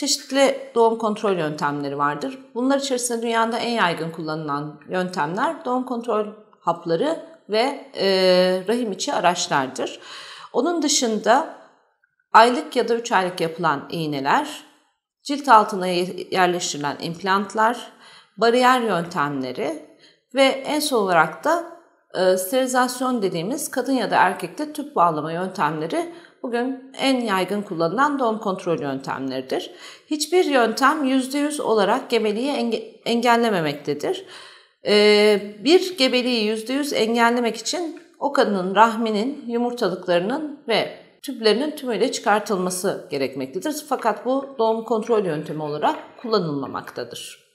çeşitli doğum kontrol yöntemleri vardır. Bunlar içerisinde dünyada en yaygın kullanılan yöntemler doğum kontrol hapları ve e, rahim içi araçlardır. Onun dışında aylık ya da 3 aylık yapılan iğneler, cilt altına yerleştirilen implantlar, bariyer yöntemleri ve en son olarak da ee, sterilizasyon dediğimiz kadın ya da erkekte tüp bağlama yöntemleri bugün en yaygın kullanılan doğum kontrol yöntemleridir. Hiçbir yöntem %100 olarak gebeliği enge- engellememektedir. Ee, bir gebeliği %100 engellemek için o kadının rahminin, yumurtalıklarının ve tüplerinin tümüyle çıkartılması gerekmektedir. Fakat bu doğum kontrol yöntemi olarak kullanılmamaktadır.